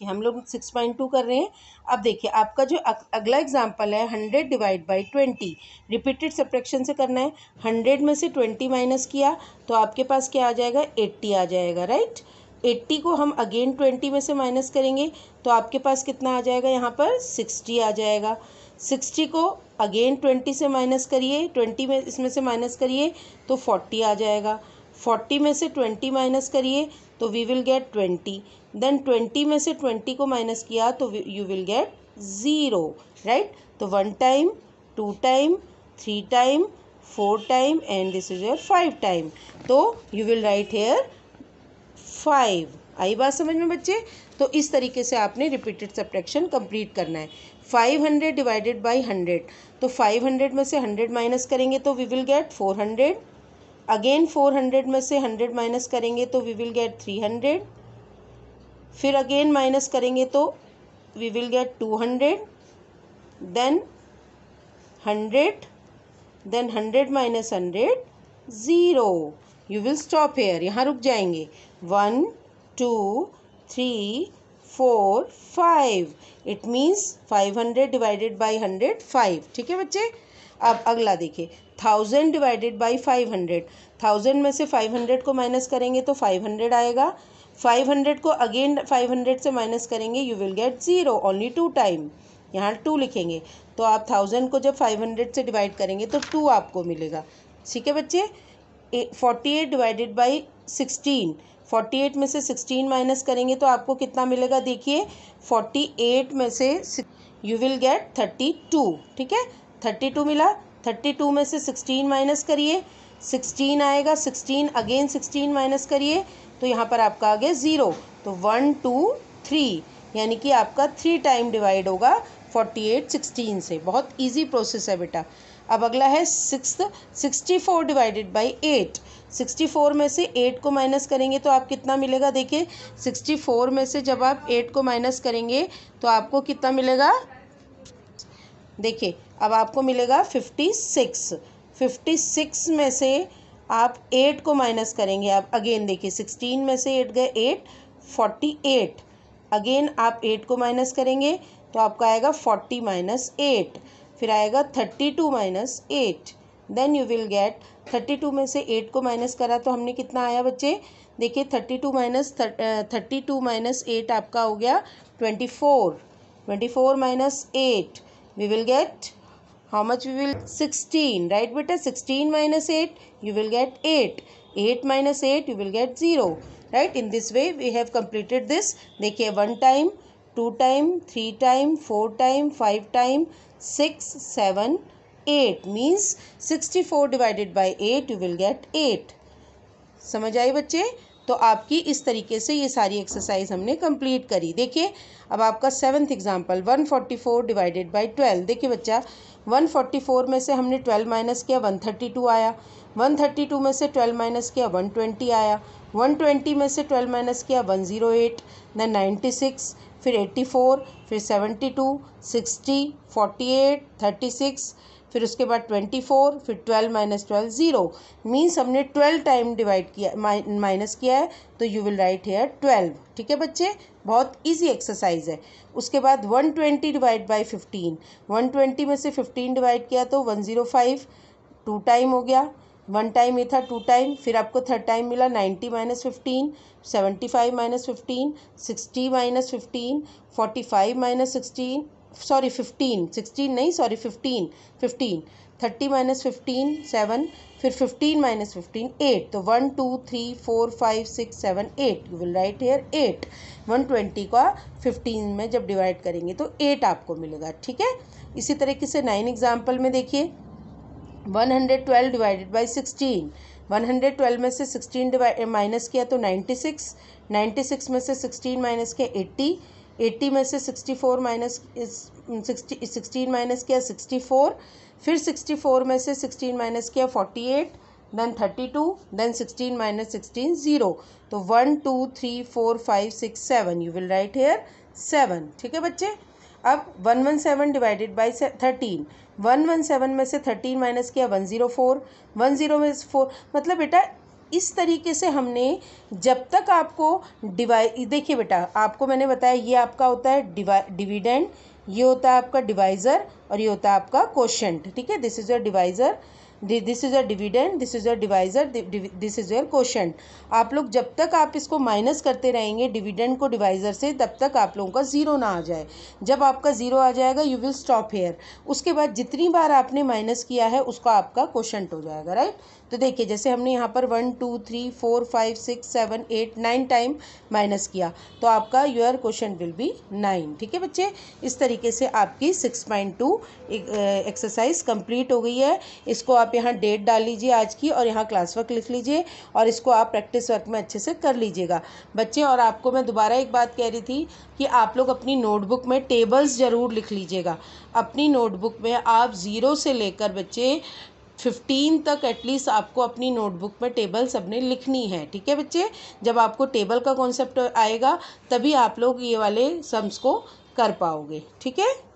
देखिए हम लोग सिक्स पॉइंट टू कर रहे हैं अब देखिए आपका जो अगला एग्जाम्पल है hundred divide by twenty repeated subtraction से करना है हंड्रेड में से ट्वेंटी माइनस किया तो आपके पास क्या आ जाएगा एट्टी आ जाएगा राइट एट्टी को हम अगेन ट्वेंटी में से माइनस करेंगे तो आपके पास कितना आ जाएगा यहाँ पर सिक्सटी आ जाएगा सिक्सटी को अगेन ट्वेंटी से माइनस करिए ट्वेंटी में इसमें से माइनस करिए तो फोर्टी आ जाएगा फोर्टी में से ट्वेंटी माइनस करिए तो we will get twenty then twenty में से ट्वेंटी को माइनस किया तो you will get zero right तो one time two time three time four time and this is your five time तो you will write here five आई बात समझ में बच्चे तो इस तरीके से आपने रिपीटेड सब्ट्रैक्शन कंप्लीट करना है five hundred divided by hundred तो फाइव हंड्रेड में से हंड्रेड माइनस करेंगे तो we will get four hundred again four hundred में से हंड्रेड माइनस करेंगे तो we will get three hundred फिर अगेन माइनस करेंगे तो we will get two hundred then hundred then hundred minus hundred zero you will stop here यहाँ रुक जाएंगे one two three four five it means five hundred divided by hundred five ठीक है बच्चे अब अगला देखिए thousand divided by five hundred thousand में से फाइव हंड्रेड को माइनस करेंगे तो फाइव हंड्रेड आएगा फाइव हंड्रेड को अगेन फाइव हंड्रेड से माइनस करेंगे you will get zero only two time यहाँ टू लिखेंगे तो आप थाउजेंड को जब फाइव हंड्रेड से डिवाइड करेंगे तो टू आपको मिलेगा ठीक है बच्चे forty eight divided by sixteen forty eight में से सिक्सटीन माइनस करेंगे तो आपको कितना मिलेगा देखिए फोर्टी एट में से you will get thirty two ठीक है थर्टी टू मिला थर्टी टू में से सिक्सटीन माइनस करिए सिक्सटीन आएगा सिक्सटीन अगेन सिक्सटीन माइनस करिए तो यहाँ पर आपका आ गया ज़ीरो तो वन टू थ्री यानी कि आपका थ्री टाइम डिवाइड होगा फोर्टी एट सिक्सटीन से बहुत इजी प्रोसेस है बेटा अब अगला है six sixty four divided by eight sixty four में से एट को माइनस करेंगे तो आप कितना मिलेगा देखिए सिक्सटी फोर में से जब आप एट को माइनस करेंगे तो आपको कितना मिलेगा देखिए अब आपको मिलेगा फिफ्टी सिक्स फिफ्टी सिक्स में से आप एट को माइनस करेंगे आप अगेन देखिए सिक्सटीन में से एट गए एट फोर्टी एट अगेन आप एट को माइनस करेंगे तो आपका आएगा फोर्टी माइनस एट फिर आएगा thirty two minus eight then you will get thirty two में से एट को माइनस करा तो हमने कितना आया बच्चे देखिए thirty two minus thirty two minus eight आपका हो गया twenty four twenty four minus eight we will get how much we will sixteen right बेटा sixteen minus eight you will get eight eight minus eight you will get zero right in this way we have completed this देखिए one time two time three time four time five time six seven eight means sixty four divided by eight you will get eight समझ आई बच्चे तो आपकी इस तरीके से ये सारी एक्सरसाइज हमने कंप्लीट करी देखिए अब आपका सेवन्थ एग्जांपल 144 डिवाइडेड बाय 12 देखिए बच्चा 144 में से हमने 12 माइनस किया 132 आया 132 में से 12 माइनस किया 120 आया 120 में से 12 माइनस किया 108 नाइन्टी सिक्स फिर 84 फिर 72 60 48 36 फिर उसके बाद 24 फिर 12 माइनस ट्वेल्व ज़ीरो मीन्स हमने 12 टाइम डिवाइड किया माइनस किया है तो यू विल राइट हेयर 12 ठीक है बच्चे बहुत इजी एक्सरसाइज है उसके बाद 120 डिवाइड बाय 15 120 में से 15 डिवाइड किया तो 105 टू टाइम हो गया वन टाइम ये था टू टाइम फिर आपको थर्ड टाइम मिला ninety minus fifteen seventy five minus fifteen sixty minus fifteen forty five minus sixteen sorry fifteen sixteen नहीं sorry fifteen fifteen thirty minus fifteen seven फिर fifteen minus fifteen eight तो one two three four five six seven eight you will write here eight one twenty का fifteen में जब divide करेंगे तो eight आपको मिलेगा ठीक है इसी तरीके से नाइन एग्जाम्पल में देखिए one hundred twelve divided by sixteen one hundred twelve में से सिक्सटीन माइनस eh, किया तो नाइन्टी सिक्स नाइन्टी सिक्स में से सिक्सटीन माइनस किया एट्टी एट्टी में से sixty four minus sixty sixteen minus किया सिक्सटी फोर फिर सिक्सटी फोर में से सिक्सटीन माइनस किया forty eight then thirty two then sixteen minus sixteen zero तो one two three four five six seven you will write here seven ठीक है बच्चे अब one one seven divided by thirteen one one seven में से thirteen minus किया one zero four one zero में four मतलब बेटा इस तरीके से हमने जब तक आपको डिवाइ देखिए बेटा आपको मैंने बताया ये आपका होता है डिवा डिविडेंड ये होता है आपका डिवाइज़र और ये होता है आपका क्वेश्चन ठीक है this is your divisor this is a dividend this is your divisor this is your question आप लोग जब तक आप इसको माइनस करते रहेंगे डिविडेंड को डिवाइजर से तब तक आप लोगों का ज़ीरो ना आ जाए जब आपका ज़ीरो आ जाएगा यू विल स्टॉप हेयर उसके बाद जितनी बार आपने माइनस किया है उसका आपका क्वेश्चन हो जाएगा राइट तो देखिए जैसे हमने यहाँ पर one two three four five six seven eight nine time minus किया तो आपका your question will be nine ठीक है बच्चे इस तरीके से आपकी six point two exercise complete हो गई है इसको आप आप यहाँ डेट डाल लीजिए आज की और यहाँ क्लास वर्क लिख लीजिए और इसको आप प्रैक्टिस वर्क में अच्छे से कर लीजिएगा बच्चे और आपको मैं दोबारा एक बात कह रही थी कि आप लोग अपनी नोटबुक में टेबल्स ज़रूर लिख लीजिएगा अपनी नोटबुक में आप ज़ीरो से लेकर बच्चे फिफ्टीन तक एटलीस्ट आपको अपनी नोटबुक में टेबल सबने लिखनी है ठीक है बच्चे जब आपको टेबल का कॉन्सेप्ट आएगा तभी आप लोग ये वाले सम्स को कर पाओगे ठीक है